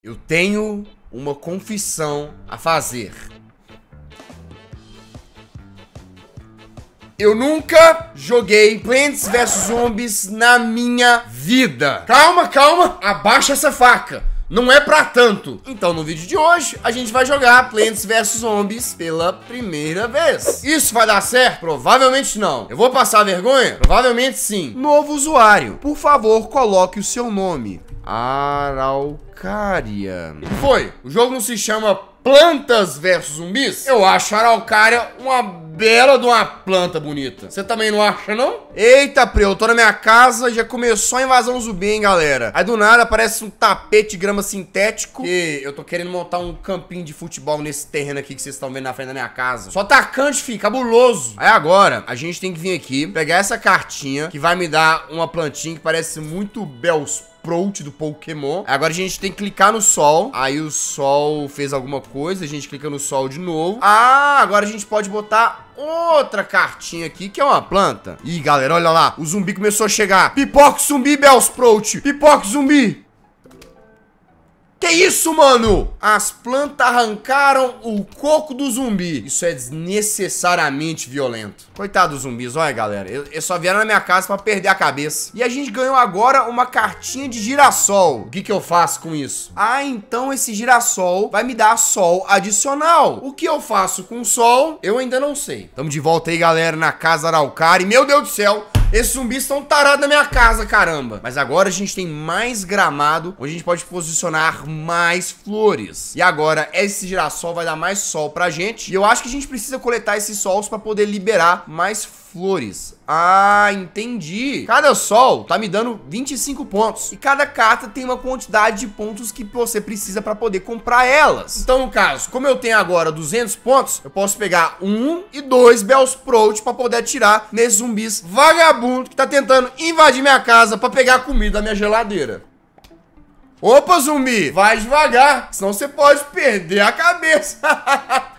Eu tenho uma confissão a fazer. Eu nunca joguei Plants vs Zombies na minha vida. Calma, calma, abaixa essa faca. Não é pra tanto. Então, no vídeo de hoje, a gente vai jogar Plants vs Zombies pela primeira vez. Isso vai dar certo? Provavelmente não. Eu vou passar vergonha? Provavelmente sim. Novo usuário, por favor, coloque o seu nome. Araucária. Foi. O jogo não se chama Plantas vs Zumbis? Eu acho Araucária uma bela de uma planta bonita. Você também não acha, não? Eita, Pre, eu tô na minha casa, já começou a invasão zumbi, hein, galera. Aí do nada aparece um tapete de grama sintético. E eu tô querendo montar um campinho de futebol nesse terreno aqui que vocês estão vendo na frente da minha casa. Só atacante, fi, cabuloso. Aí agora, a gente tem que vir aqui, pegar essa cartinha, que vai me dar uma plantinha que parece muito Bells Sprout do Pokémon. Agora a gente tem que clicar no sol. Aí o sol fez alguma coisa, a gente clica no sol de novo. Ah, agora a gente pode botar outra cartinha aqui, que é uma planta. Ih, galera, olha lá. O zumbi começou a chegar. Pipoca zumbi, Bellsprout. Pipoca zumbi. Que isso, mano? As plantas arrancaram o coco do zumbi. Isso é desnecessariamente violento. Coitado dos zumbis, olha, galera. Eu, só vieram na minha casa pra perder a cabeça. E a gente ganhou agora uma cartinha de girassol. O que, que eu faço com isso? Ah, então esse girassol vai me dar sol adicional. O que eu faço com sol, eu ainda não sei. Tamo de volta aí, galera, na casa Araucari. Meu Deus do céu! Esses zumbis estão tarados na minha casa, caramba. Mas agora a gente tem mais gramado, onde a gente pode posicionar mais flores. E agora esse girassol vai dar mais sol pra gente. E eu acho que a gente precisa coletar esses sols pra poder liberar mais flores flores. Ah, entendi. Cada sol tá me dando 25 pontos. E cada carta tem uma quantidade de pontos que você precisa para poder comprar elas. Então, no caso, como eu tenho agora 200 pontos, eu posso pegar um e dois Bellsprout para poder atirar nesses zumbis vagabundo que tá tentando invadir minha casa para pegar comida da minha geladeira. Opa, zumbi, vai devagar, senão você pode perder a cabeça.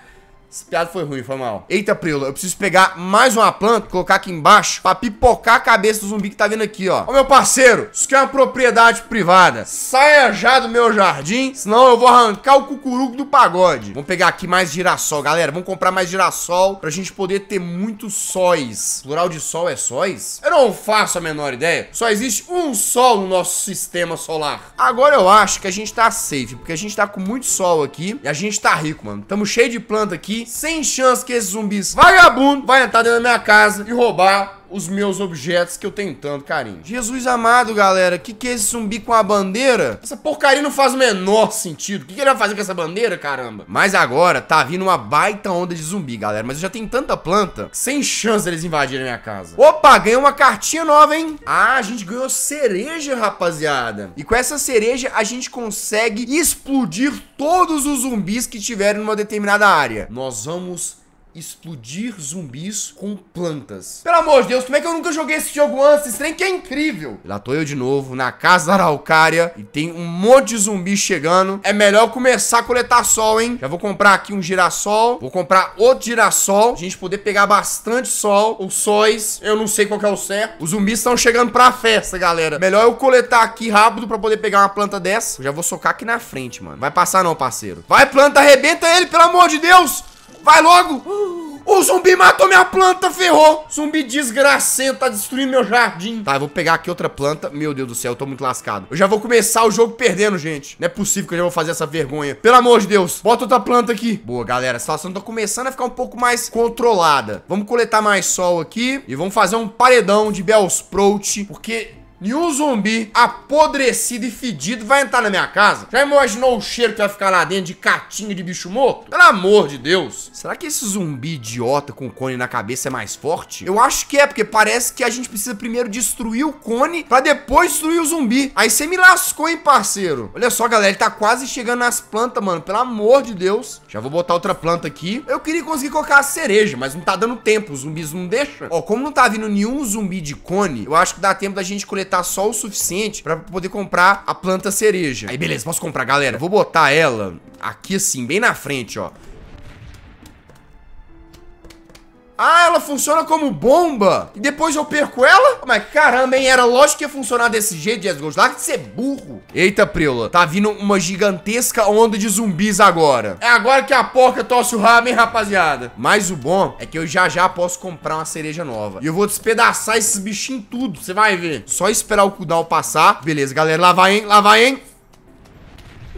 Esse piado foi ruim, foi mal. Eita, Priola, eu preciso pegar mais uma planta, colocar aqui embaixo, pra pipocar a cabeça do zumbi que tá vindo aqui, ó. Ô, meu parceiro, isso aqui é uma propriedade privada. Saia já do meu jardim, senão eu vou arrancar o cucurucu do pagode. Vamos pegar aqui mais girassol, galera. Vamos comprar mais girassol pra gente poder ter muitos sóis. Plural de sol é sóis? Eu não faço a menor ideia. Só existe um sol no nosso sistema solar. Agora eu acho que a gente tá safe, porque a gente tá com muito sol aqui e a gente tá rico, mano. Tamo cheio de planta aqui sem chance que esses zumbis vagabundo vai entrar dentro da minha casa e roubar os meus objetos que eu tenho tanto carinho. Jesus amado, galera, o que, que é esse zumbi com a bandeira? Essa porcaria não faz o menor sentido. O que, que ele vai fazer com essa bandeira, caramba? Mas agora tá vindo uma baita onda de zumbi, galera. Mas eu já tenho tanta planta, sem chance eles invadirem a minha casa. Opa, ganhei uma cartinha nova, hein? Ah, a gente ganhou cereja, rapaziada. E com essa cereja, a gente consegue explodir todos os zumbis que tiveram numa determinada área. Nós vamos explodir zumbis com plantas. Pelo amor de Deus, como é que eu nunca joguei esse jogo antes? Esse trem que é incrível. Lá tô eu de novo, na casa da araucária, e tem um monte de zumbi chegando. É melhor começar a coletar sol, hein? Já vou comprar aqui um girassol, vou comprar outro girassol, a gente poder pegar bastante sol, Os sóis, eu não sei qual que é o certo. Os zumbis estão chegando pra festa, galera. Melhor eu coletar aqui rápido pra poder pegar uma planta dessa. Eu já vou socar aqui na frente, mano. Vai passar não, parceiro. Vai, planta, arrebenta ele, pelo amor de Deus! Vai logo! O zumbi matou minha planta, ferrou! Zumbi desgracento, tá destruindo meu jardim. Tá, eu vou pegar aqui outra planta. Meu Deus do céu, eu tô muito lascado. Eu já vou começar o jogo perdendo, gente. Não é possível que eu já vou fazer essa vergonha. Pelo amor de Deus, bota outra planta aqui. Boa, galera, a situação tá começando a ficar um pouco mais controlada. Vamos coletar mais sol aqui e vamos fazer um paredão de Bellsprout, porque Nenhum zumbi apodrecido e fedido vai entrar na minha casa. Já imaginou o cheiro que vai ficar lá dentro de catinha de bicho morto? Pelo amor de Deus. Será que esse zumbi idiota com cone na cabeça é mais forte? Eu acho que é, porque parece que a gente precisa primeiro destruir o cone pra depois destruir o zumbi. Aí você me lascou, hein, parceiro? Olha só, galera, ele tá quase chegando nas plantas, mano. Pelo amor de Deus. Já vou botar outra planta aqui. Eu queria conseguir colocar a cereja, mas não tá dando tempo. Os zumbis não deixam. Ó, como não tá vindo nenhum zumbi de cone, eu acho que dá tempo da gente coletar coletar só o suficiente pra poder comprar a planta cereja. Aí, beleza, posso comprar, galera. Vou botar ela aqui assim, bem na frente, ó. Ah, ela funciona como bomba. E depois eu perco ela? Mas caramba, hein? Era lógico que ia funcionar desse jeito, Jazz Ghost. Larga de ser burro. Eita, Prila. Tá vindo uma gigantesca onda de zumbis agora. É agora que a porca tosse o rabo, hein, rapaziada? Mas o bom é que eu já já posso comprar uma cereja nova. E eu vou despedaçar esses bichinhos tudo. Você vai ver. Só esperar o cooldown passar. Beleza, galera. Lá vai, hein? Lá vai, hein?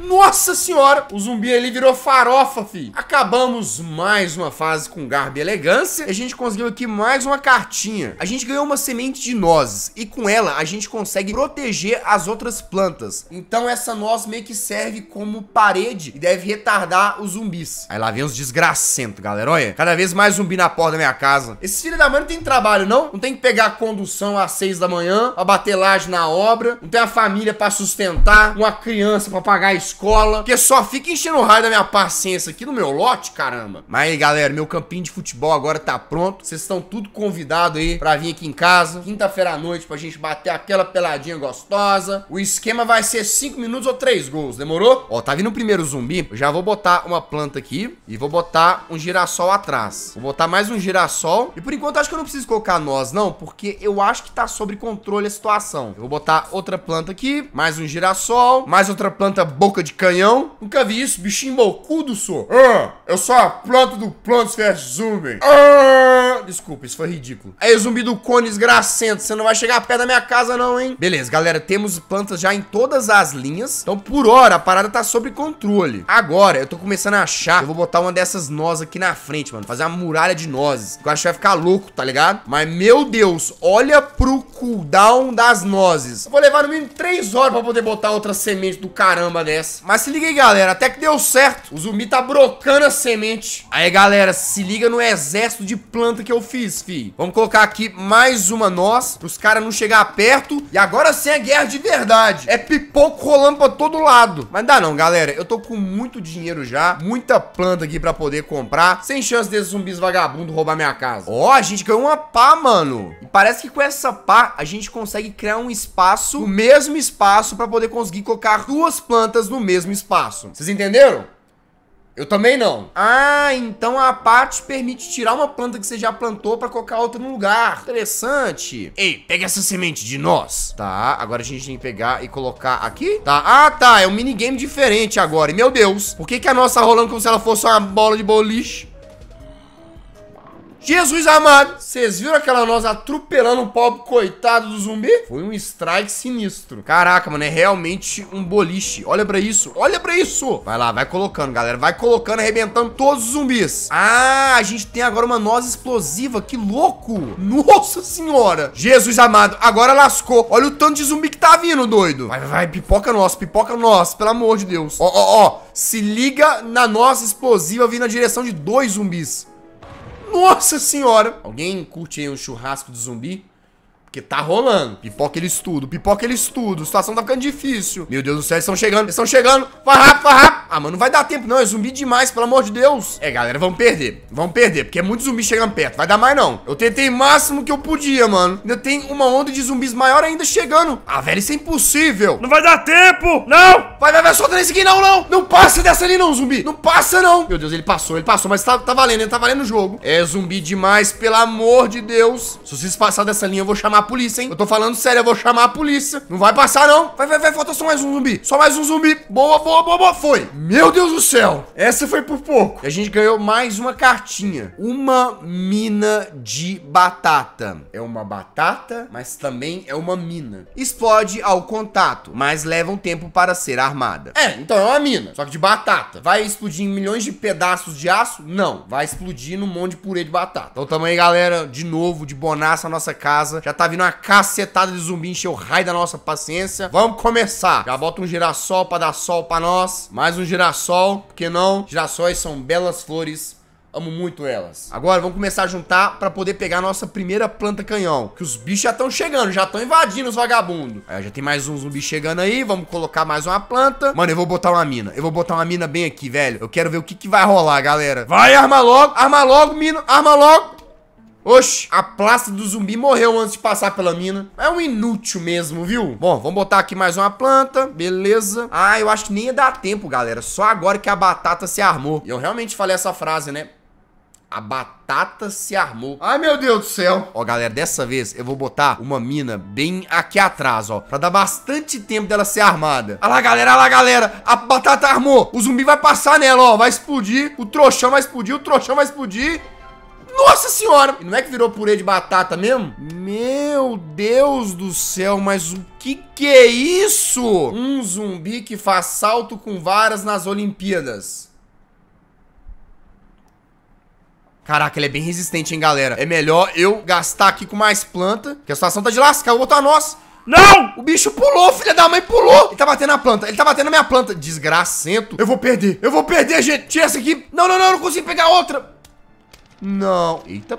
Nossa senhora, o zumbi ali virou farofa, fi. Acabamos mais uma fase com garbo e elegância. a gente conseguiu aqui mais uma cartinha. A gente ganhou uma semente de nozes. E com ela, a gente consegue proteger as outras plantas. Então essa noz meio que serve como parede e deve retardar os zumbis. Aí lá vem os desgracentos, galera. Olha, cada vez mais zumbi na porta da minha casa. Esses filhos da mãe não tem trabalho, não? Não tem que pegar condução às seis da manhã, pra bater laje na obra. Não tem a família pra sustentar, uma criança pra pagar isso escola, que só fica enchendo o raio da minha paciência aqui no meu lote, caramba. Mas aí, galera, meu campinho de futebol agora tá pronto. Vocês estão tudo convidado aí pra vir aqui em casa, quinta-feira à noite, pra gente bater aquela peladinha gostosa. O esquema vai ser 5 minutos ou 3 gols, demorou? Ó, tá vindo o primeiro zumbi, eu já vou botar uma planta aqui e vou botar um girassol atrás. Vou botar mais um girassol e por enquanto acho que eu não preciso colocar nós, não, porque eu acho que tá sob controle a situação. Eu vou botar outra planta aqui, mais um girassol, mais outra planta boca boca de canhão? Nunca vi isso, bichinho bocudo, sou. Ah, eu sou a planta do Plants vs Zumbi. Ah! desculpa, isso foi ridículo. Aí, zumbi do cone esgracento, você não vai chegar perto da minha casa não, hein? Beleza, galera, temos plantas já em todas as linhas. Então, por hora, a parada tá sob controle. Agora, eu tô começando a achar eu vou botar uma dessas nozes aqui na frente, mano. Fazer uma muralha de nozes. Eu acho que vai ficar louco, tá ligado? Mas, meu Deus, olha pro cooldown das nozes. Eu vou levar no mínimo três horas pra poder botar outra semente do caramba nessa. Mas se liga aí, galera, até que deu certo. O zumbi tá brocando a semente. Aí, galera, se liga no exército de planta que que eu fiz, fi. Vamos colocar aqui mais uma nós, pros caras não chegar perto. E agora sim é guerra de verdade. É pipoco rolando pra todo lado. Mas dá não, galera. Eu tô com muito dinheiro já, muita planta aqui pra poder comprar, sem chance desses zumbis vagabundos roubar minha casa. Ó, oh, a gente ganhou uma pá, mano. E parece que com essa pá, a gente consegue criar um espaço, o mesmo espaço, pra poder conseguir colocar duas plantas no mesmo espaço. Vocês entenderam? Eu também não. Ah, então a parte permite tirar uma planta que você já plantou pra colocar outra no lugar. Interessante. Ei, pega essa semente de nós. Tá, agora a gente tem que pegar e colocar aqui. Tá, ah tá, é um minigame diferente agora. E meu Deus, por que que a nossa tá rolando como se ela fosse uma bola de boliche? Jesus amado, vocês viram aquela nós atropelando o pobre coitado do zumbi? Foi um strike sinistro. Caraca, mano, é realmente um boliche. Olha pra isso, olha pra isso. Vai lá, vai colocando, galera. Vai colocando, arrebentando todos os zumbis. Ah, a gente tem agora uma noz explosiva. Que louco. Nossa senhora. Jesus amado, agora lascou. Olha o tanto de zumbi que tá vindo, doido. Vai, vai, Pipoca nossa, pipoca nossa, Pelo amor de Deus. Ó, ó, ó. Se liga na nossa explosiva vindo na direção de dois zumbis. Nossa senhora! Alguém curte aí um churrasco de zumbi? Porque tá rolando. Pipoca ele estudo, pipoca ele estudo. A situação tá ficando difícil. Meu Deus do céu, eles estão chegando, eles estão chegando. Vai rápido, vai rápido. Ah, mano, não vai dar tempo não, é zumbi demais, pelo amor de Deus. É, galera, vamos perder. Vamos perder, porque é muito zumbi chegando perto. Vai dar mais não. Eu tentei o máximo que eu podia, mano. Ainda tem uma onda de zumbis maior ainda chegando. Ah, velho, isso é impossível. Não vai dar tempo, não. Vai, vai, vai, solta nesse aqui, não, não. Não passa dessa ali não, zumbi. Não passa não. Meu Deus, ele passou, ele passou, mas tá, tá valendo, ele tá valendo o jogo. É zumbi demais, pelo amor de Deus. Se vocês passar dessa linha, eu vou chamar a polícia, hein. Eu tô falando sério, eu vou chamar a polícia. Não vai passar não. Vai, vai, vai, falta só mais um zumbi. Só mais um zumbi. Boa, boa, boa, boa. Foi. Meu Deus do céu! Essa foi por pouco. E a gente ganhou mais uma cartinha. Uma mina de batata. É uma batata, mas também é uma mina. Explode ao contato, mas leva um tempo para ser armada. É, então é uma mina, só que de batata. Vai explodir em milhões de pedaços de aço? Não. Vai explodir num monte de purê de batata. Então tamo aí, galera, de novo, de bonaça a nossa casa. Já tá vindo uma cacetada de zumbi, encher o raio da nossa paciência. Vamos começar. Já bota um girassol pra dar sol pra nós. Mais um girassol girassol, porque não? Girassóis são belas flores Amo muito elas. Agora vamos começar a juntar para poder pegar a nossa primeira planta canhão. Que os bichos já estão chegando, já estão invadindo os vagabundos. Aí já tem mais um zumbi chegando aí. Vamos colocar mais uma planta. Mano, eu vou botar uma mina. Eu vou botar uma mina bem aqui, velho. Eu quero ver o que, que vai rolar, galera. Vai, arma logo, arma logo, mina, arma logo. Oxi, a plasta do zumbi morreu antes de passar pela mina. É um inútil mesmo, viu? Bom, vamos botar aqui mais uma planta, beleza. Ah, eu acho que nem ia dar tempo, galera. Só agora que a batata se armou. E eu realmente falei essa frase, né? A batata se armou. Ai, meu Deus do céu. Ó, galera, dessa vez eu vou botar uma mina bem aqui atrás, ó. Pra dar bastante tempo dela ser armada. Olha lá, galera, olha lá, galera. A batata armou. O zumbi vai passar nela, ó. Vai explodir. O trouxão vai explodir. O trouxão vai explodir. Nossa senhora! E não é que virou purê de batata mesmo? Meu Deus do céu, mas o que que é isso? Um zumbi que faz salto com varas nas Olimpíadas. Caraca, ele é bem resistente, hein, galera. É melhor eu gastar aqui com mais planta, que a situação tá de lascar. Eu vou botar nós. Não! O bicho pulou, filha da mãe, pulou! Ele tá batendo na planta, ele tá batendo na minha planta. Desgracento. Eu vou perder, eu vou perder, gente. Tira essa aqui. Não, não, não, eu não consigo pegar outra. Não. Eita,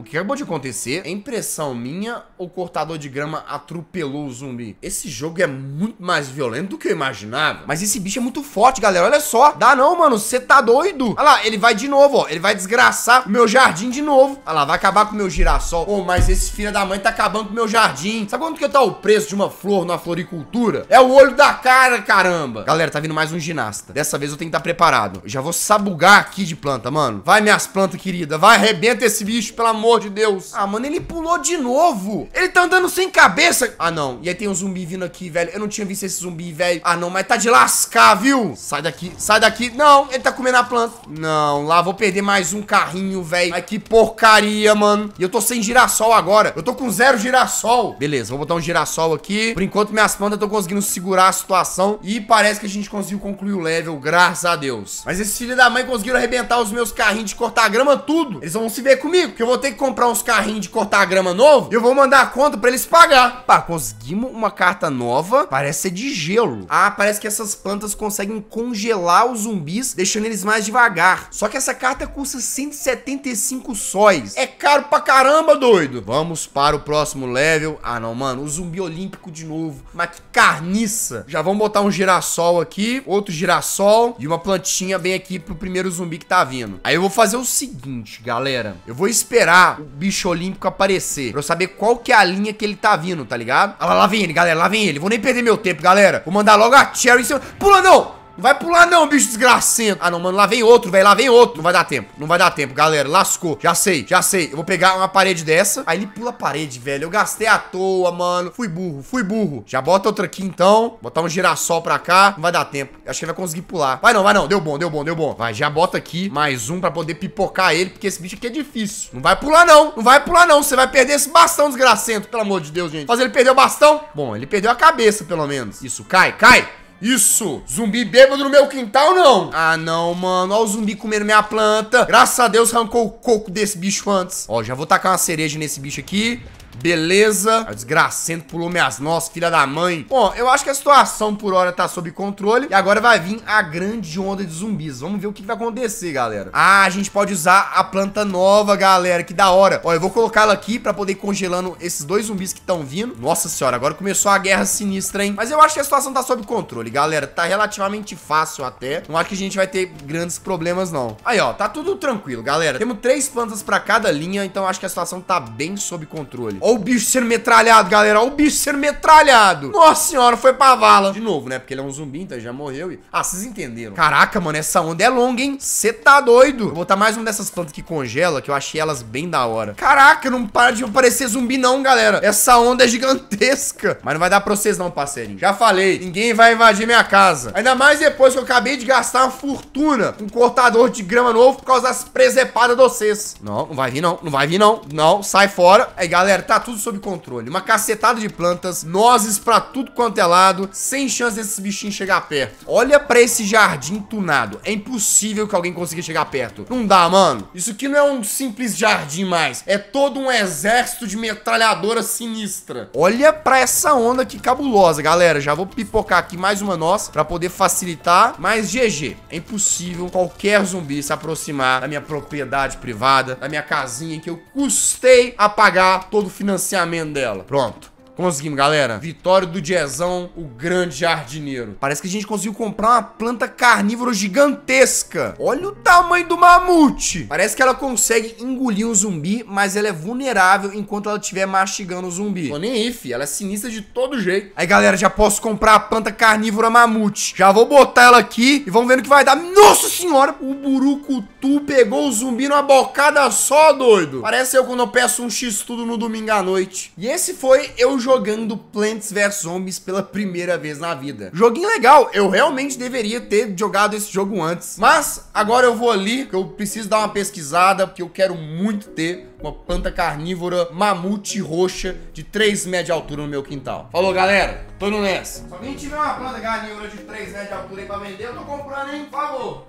o que acabou de acontecer é impressão minha ou o cortador de grama atropelou o zumbi? Esse jogo é muito mais violento do que eu imaginava. Mas esse bicho é muito forte, galera. Olha só. Dá não, mano. Você tá doido. Olha lá, ele vai de novo, ó. Ele vai desgraçar o meu jardim de novo. Olha lá, vai acabar com o meu girassol. Ô, oh, mas esse filho da mãe tá acabando com o meu jardim. Sabe quanto que tá o preço de uma flor na floricultura? É o olho da cara, caramba. Galera, tá vindo mais um ginasta. Dessa vez eu tenho que estar tá preparado. Já vou sabugar aqui de planta, mano. Vai, minhas plantas, querida. Vai, arrebenta esse bicho, pelo amor amor de Deus. Ah, mano, ele pulou de novo. Ele tá andando sem cabeça. Ah, não. E aí tem um zumbi vindo aqui, velho. Eu não tinha visto esse zumbi, velho. Ah, não, mas tá de lascar, viu? Sai daqui, sai daqui. Não, ele tá comendo a planta. Não, lá vou perder mais um carrinho, velho. Ai, que porcaria, mano. E eu tô sem girassol agora. Eu tô com zero girassol. Beleza, vou botar um girassol aqui. Por enquanto, minhas plantas estão conseguindo segurar a situação. E parece que a gente conseguiu concluir o level, graças a Deus. Mas esses filhos da mãe conseguiram arrebentar os meus carrinhos de cortar grama, tudo. Eles vão se ver comigo, que eu vou ter que comprar uns carrinhos de cortar grama novo e eu vou mandar a conta pra eles pagar. Pá, conseguimos uma carta nova. Parece ser de gelo. Ah, parece que essas plantas conseguem congelar os zumbis, deixando eles mais devagar. Só que essa carta custa 175 sóis. É caro pra caramba, doido. Vamos para o próximo level. Ah, não, mano. O zumbi olímpico de novo. Mas que carniça. Já vamos botar um girassol aqui, outro girassol e uma plantinha bem aqui pro primeiro zumbi que tá vindo. Aí eu vou fazer o seguinte, galera. Eu vou esperar esperar o bicho olímpico aparecer. Pra eu saber qual que é a linha que ele tá vindo, tá ligado? Ah, lá vem ele, galera, lá vem ele. Vou nem perder meu tempo, galera. Vou mandar logo a Cherry em cima. Pula não! Não vai pular não, bicho desgracento. Ah, não, mano, lá vem outro, velho, lá vem outro. Não vai dar tempo, não vai dar tempo, galera. Lascou. Já sei, já sei. Eu vou pegar uma parede dessa. Aí ele pula a parede, velho. Eu gastei à toa, mano. Fui burro, fui burro. Já bota outra aqui, então. Botar um girassol pra cá. Não vai dar tempo. Acho que ele vai conseguir pular. Vai não, vai não. Deu bom, deu bom, deu bom. Vai, já bota aqui mais um pra poder pipocar ele, porque esse bicho aqui é difícil. Não vai pular não, não vai pular não. Você vai perder esse bastão desgracento, pelo amor de Deus, gente. Fazer ele perder o bastão. Bom, ele perdeu a cabeça, pelo menos. Isso, cai, cai. Isso! Zumbi bêbado no meu quintal, não! Ah, não, mano. Olha o zumbi comendo minha planta. Graças a Deus arrancou o coco desse bicho antes. Ó, já vou tacar uma cereja nesse bicho aqui. Beleza? A desgracento pulou minhas nós, filha da mãe. Bom, eu acho que a situação por hora tá sob controle. E agora vai vir a grande onda de zumbis. Vamos ver o que, vai acontecer, galera. Ah, a gente pode usar a planta nova, galera. Que da hora. Ó, eu vou colocá-la aqui pra poder ir congelando esses dois zumbis que estão vindo. Nossa senhora, agora começou a guerra sinistra, hein? Mas eu acho que a situação tá sob controle, galera. Tá relativamente fácil até. Não acho que a gente vai ter grandes problemas, não. Aí, ó, tá tudo tranquilo, galera. Temos três plantas pra cada linha, então acho que a situação tá bem sob controle. Ó, Olha o bicho sendo metralhado, galera. Olha o bicho sendo metralhado. Nossa senhora, foi pra vala. De novo, né? Porque ele é um zumbi, então ele já morreu e... Ah, vocês entenderam. Caraca, mano, essa onda é longa, hein? Você tá doido. Vou botar mais uma dessas plantas que congela, que eu achei elas bem da hora. Caraca, não para de aparecer zumbi não, galera. Essa onda é gigantesca. Mas não vai dar pra vocês não, parceirinho. Já falei, ninguém vai invadir minha casa. Ainda mais depois que eu acabei de gastar uma fortuna com um cortador de grama novo por causa das presepadas de vocês. Não, não vai vir não, não vai vir não. Não, sai fora. Aí, galera, tá Tá tudo sob controle. Uma cacetada de plantas, nozes pra tudo quanto é lado, sem chance desses bichinhos chegar perto. Olha pra esse jardim tunado. É impossível que alguém consiga chegar perto. Não dá, mano. Isso aqui não é um simples jardim mais. É todo um exército de metralhadora sinistra. Olha pra essa onda que cabulosa, galera. Já vou pipocar aqui mais uma noz pra poder facilitar. Mas GG, é impossível qualquer zumbi se aproximar da minha propriedade privada, da minha casinha que eu custei a pagar todo o financiamento dela. Pronto. Conseguimos, galera. Vitória do Diezão, o grande jardineiro. Parece que a gente conseguiu comprar uma planta carnívora gigantesca. Olha o tamanho do mamute. Parece que ela consegue engolir um zumbi, mas ela é vulnerável enquanto ela estiver mastigando o zumbi. Tô nem aí, fi. Ela é sinistra de todo jeito. Aí, galera, já posso comprar a planta carnívora mamute. Já vou botar ela aqui e vamos ver o que vai dar. Nossa senhora! O Burucutu pegou o zumbi numa bocada só, doido. Parece eu quando eu peço um x-tudo no domingo à noite. E esse foi Eu Jogando jogando Plants vs Zombies pela primeira vez na vida. Joguinho legal, eu realmente deveria ter jogado esse jogo antes. Mas agora eu vou ali, que eu preciso dar uma pesquisada, porque eu quero muito ter uma planta carnívora mamute roxa de 3 metros de altura no meu quintal. Falou, galera. Tô indo nessa. Se alguém tiver uma planta carnívora de 3 metros de altura aí pra vender, eu tô comprando, hein? Por favor.